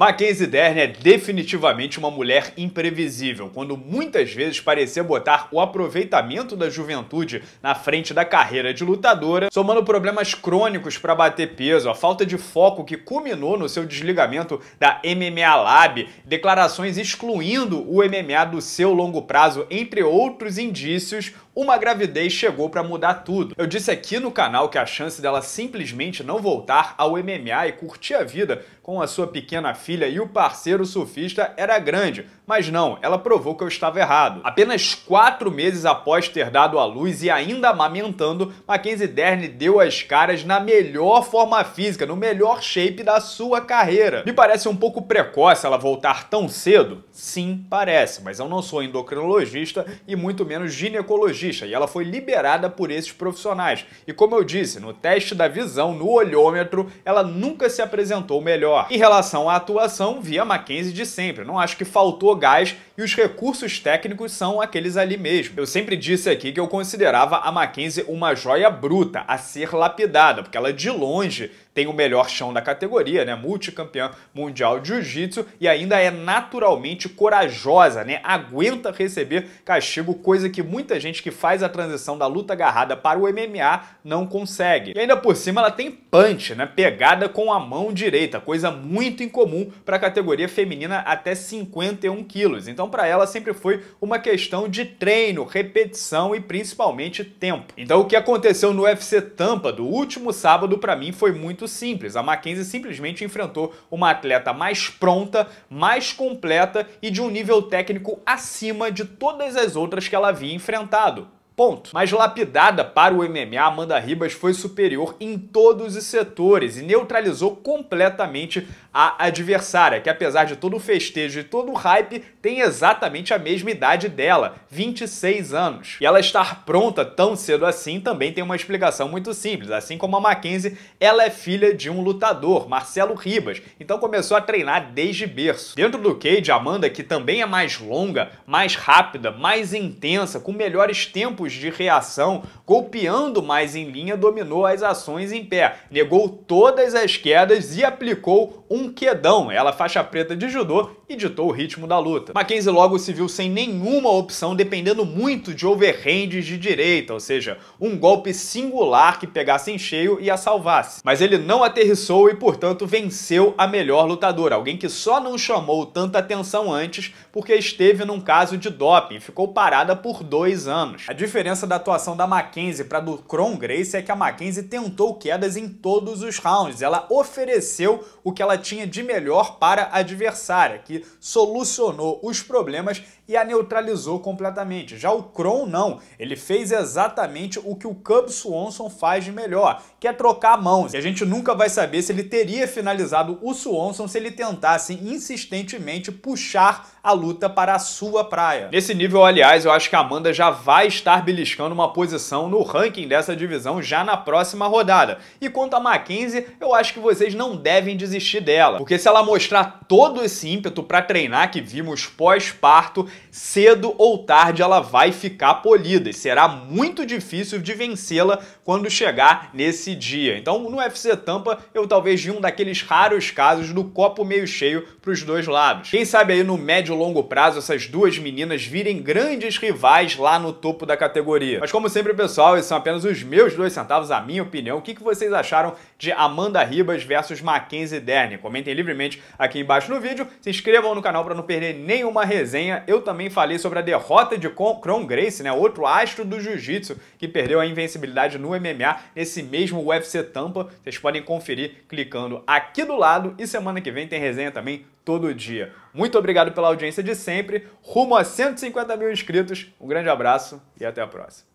Mackenzie Dern é definitivamente uma mulher imprevisível, quando muitas vezes parecia botar o aproveitamento da juventude na frente da carreira de lutadora, somando problemas crônicos para bater peso, a falta de foco que culminou no seu desligamento da MMA Lab, declarações excluindo o MMA do seu longo prazo, entre outros indícios, uma gravidez chegou para mudar tudo. Eu disse aqui no canal que a chance dela simplesmente não voltar ao MMA e curtir a vida com a sua pequena filha filha e o parceiro surfista era grande, mas não, ela provou que eu estava errado. Apenas quatro meses após ter dado à luz e ainda amamentando, Mackenzie Dern deu as caras na melhor forma física, no melhor shape da sua carreira. Me parece um pouco precoce ela voltar tão cedo? Sim, parece, mas eu não sou endocrinologista e muito menos ginecologista, e ela foi liberada por esses profissionais. E como eu disse, no teste da visão, no olhômetro, ela nunca se apresentou melhor. Em relação à atuação, população via Mackenzie de sempre. Não acho que faltou gás e os recursos técnicos são aqueles ali mesmo. Eu sempre disse aqui que eu considerava a Mackenzie uma joia bruta a ser lapidada, porque ela de longe tem o melhor chão da categoria, né? Multicampeã mundial de jiu-jitsu e ainda é naturalmente corajosa, né? Aguenta receber castigo, coisa que muita gente que faz a transição da luta agarrada para o MMA não consegue. E ainda por cima ela tem punch, né? Pegada com a mão direita, coisa muito incomum para a categoria feminina até 51 quilos. Então, para ela sempre foi uma questão de treino, repetição e principalmente tempo. Então, o que aconteceu no UFC Tampa do último sábado para mim foi muito simples. A Mackenzie simplesmente enfrentou uma atleta mais pronta, mais completa e de um nível técnico acima de todas as outras que ela havia enfrentado. Ponto. Mas lapidada para o MMA, Amanda Ribas foi superior em todos os setores e neutralizou completamente a adversária, que apesar de todo o festejo e todo o hype, tem exatamente a mesma idade dela, 26 anos. E ela estar pronta tão cedo assim também tem uma explicação muito simples. Assim como a Mackenzie, ela é filha de um lutador, Marcelo Ribas, então começou a treinar desde berço. Dentro do cage, Amanda, que também é mais longa, mais rápida, mais intensa, com melhores tempos tipos de reação, golpeando mais em linha, dominou as ações em pé, negou todas as quedas e aplicou um quedão. Ela faixa preta de judô e ditou o ritmo da luta. Mackenzie logo se viu sem nenhuma opção, dependendo muito de overhands de direita, ou seja, um golpe singular que pegasse em cheio e a salvasse. Mas ele não aterrissou e, portanto, venceu a melhor lutadora, alguém que só não chamou tanta atenção antes porque esteve num caso de doping e ficou parada por dois anos. A diferença da atuação da Mackenzie para do Kron Grace é que a Mackenzie tentou quedas em todos os rounds, ela ofereceu o que ela tinha de melhor para a adversária, que solucionou os problemas e a neutralizou completamente. Já o Kron não, ele fez exatamente o que o Cub Swanson faz de melhor, que é trocar mãos. E a gente nunca vai saber se ele teria finalizado o Swanson se ele tentasse insistentemente puxar a luta para a sua praia. Nesse nível, aliás, eu acho que a Amanda já vai estar beliscando uma posição no ranking dessa divisão já na próxima rodada. E quanto a Mackenzie, eu acho que vocês não devem desistir dela, porque se ela mostrar todo esse ímpeto para treinar que vimos pós-parto, cedo ou tarde ela vai ficar polida e será muito difícil de vencê-la quando chegar nesse dia. Então, no UFC Tampa, eu talvez vi um daqueles raros casos do copo meio cheio para os dois lados. Quem sabe aí no médio e longo prazo essas duas meninas virem grandes rivais lá no topo da categoria. Mas como sempre, pessoal, esses são apenas os meus dois centavos, a minha opinião. O que, que vocês acharam de Amanda Ribas versus Mackenzie Dern? Comentem livremente aqui embaixo no vídeo, se inscrevam inscrevam no canal para não perder nenhuma resenha. Eu também falei sobre a derrota de Kron Grace, né, outro astro do jiu-jitsu que perdeu a invencibilidade no MMA nesse mesmo UFC Tampa. Vocês podem conferir clicando aqui do lado e semana que vem tem resenha também todo dia. Muito obrigado pela audiência de sempre. Rumo a 150 mil inscritos. Um grande abraço e até a próxima.